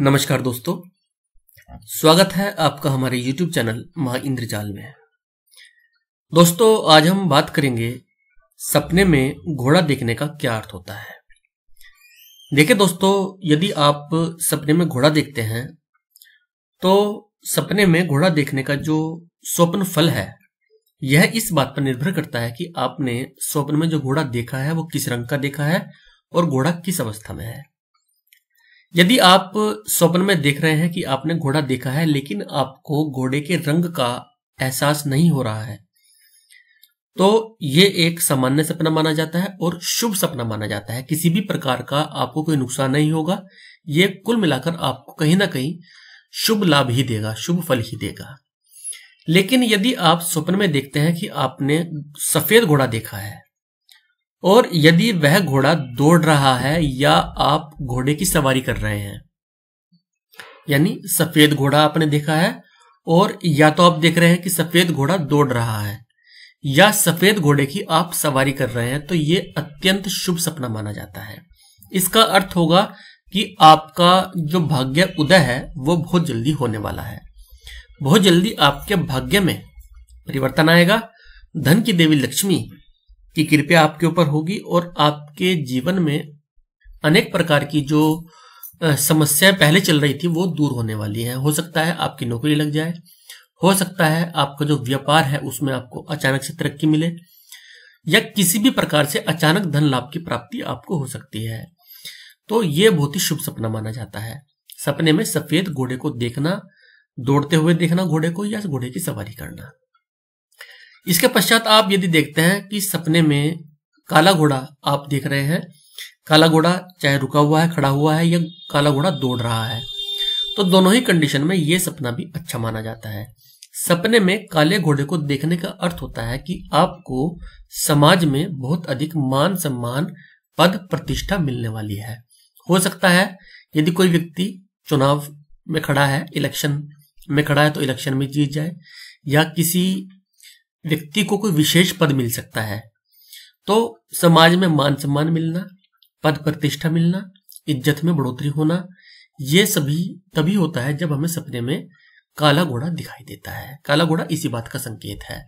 नमस्कार दोस्तों स्वागत है आपका हमारे YouTube चैनल महा इंद्रजाल में दोस्तों आज हम बात करेंगे सपने में घोड़ा देखने का क्या अर्थ होता है देखिये दोस्तों यदि आप सपने में घोड़ा देखते हैं तो सपने में घोड़ा देखने का जो स्वप्न फल है यह इस बात पर निर्भर करता है कि आपने स्वप्न में जो घोड़ा देखा है वो किस रंग का देखा है और घोड़ा किस अवस्था में है यदि आप स्वप्न में देख रहे हैं कि आपने घोड़ा देखा है लेकिन आपको घोड़े के रंग का एहसास नहीं हो रहा है तो ये एक सामान्य सपना माना जाता है और शुभ सपना माना जाता है किसी भी प्रकार का आपको कोई नुकसान नहीं होगा ये कुल मिलाकर आपको कहीं ना कहीं शुभ लाभ ही देगा शुभ फल ही देगा लेकिन यदि आप स्वप्न में देखते हैं कि आपने सफेद घोड़ा देखा है और यदि वह घोड़ा दौड़ रहा है या आप घोड़े की सवारी कर रहे हैं यानी सफेद घोड़ा आपने देखा है और या तो आप देख रहे हैं कि सफेद घोड़ा दौड़ रहा है या सफेद घोड़े की आप सवारी कर रहे हैं तो ये अत्यंत शुभ सपना माना जाता है इसका अर्थ होगा कि आपका जो भाग्य उदय है वो बहुत जल्दी होने वाला है बहुत जल्दी आपके भाग्य में परिवर्तन आएगा धन की देवी लक्ष्मी की कृपया आपके ऊपर होगी और आपके जीवन में अनेक प्रकार की जो समस्याएं पहले चल रही थी वो दूर होने वाली है हो सकता है आपकी नौकरी लग जाए हो सकता है आपका जो व्यापार है उसमें आपको अचानक से तरक्की मिले या किसी भी प्रकार से अचानक धन लाभ की प्राप्ति आपको हो सकती है तो ये बहुत ही शुभ सपना माना जाता है सपने में सफेद घोड़े को देखना दौड़ते हुए देखना घोड़े को या घोड़े की सवारी करना इसके पश्चात आप यदि देखते हैं कि सपने में काला घोड़ा आप देख रहे हैं काला घोड़ा चाहे रुका हुआ है खड़ा हुआ है या काला घोड़ा दौड़ रहा है तो दोनों ही कंडीशन में यह सपना भी अच्छा माना जाता है सपने में काले घोड़े को देखने का अर्थ होता है कि आपको समाज में बहुत अधिक मान सम्मान पद प्रतिष्ठा मिलने वाली है हो सकता है यदि कोई व्यक्ति चुनाव में खड़ा है इलेक्शन में खड़ा है तो इलेक्शन में जीत जाए या किसी व्यक्ति को कोई विशेष पद मिल सकता है तो समाज में मान सम्मान मिलना पद प्रतिष्ठा मिलना इज्जत में बढ़ोतरी होना ये सभी तभी होता है जब हमें सपने में काला घोड़ा दिखाई देता है काला घोड़ा इसी बात का संकेत है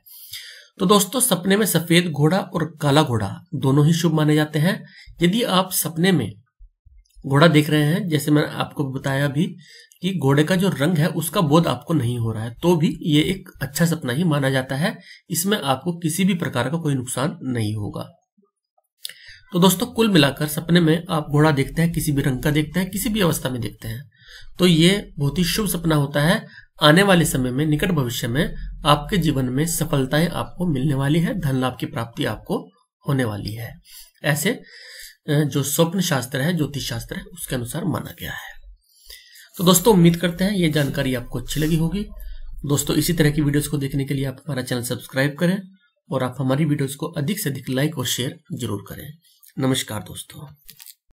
तो दोस्तों सपने में सफेद घोड़ा और काला घोड़ा दोनों ही शुभ माने जाते हैं यदि आप सपने में घोड़ा देख रहे हैं जैसे मैंने आपको बताया भी कि घोड़े का जो रंग है उसका बोध आपको नहीं हो रहा है तो भी ये एक अच्छा सपना ही माना जाता है इसमें आपको किसी भी प्रकार का कोई नुकसान नहीं होगा तो दोस्तों कुल मिलाकर सपने में आप घोड़ा देखते हैं किसी भी रंग का देखते हैं किसी भी अवस्था में देखते हैं तो ये बहुत ही शुभ सपना होता है आने वाले समय में निकट भविष्य में आपके जीवन में सफलताएं आपको मिलने वाली है धन लाभ की प्राप्ति आपको होने वाली है ऐसे जो स्वप्न शास्त्र है ज्योतिष शास्त्र है उसके अनुसार माना गया है तो दोस्तों उम्मीद करते हैं ये जानकारी आपको अच्छी लगी होगी दोस्तों इसी तरह की वीडियोस को देखने के लिए आप हमारा चैनल सब्सक्राइब करें और आप हमारी वीडियोस को अधिक से अधिक लाइक और शेयर जरूर करें नमस्कार दोस्तों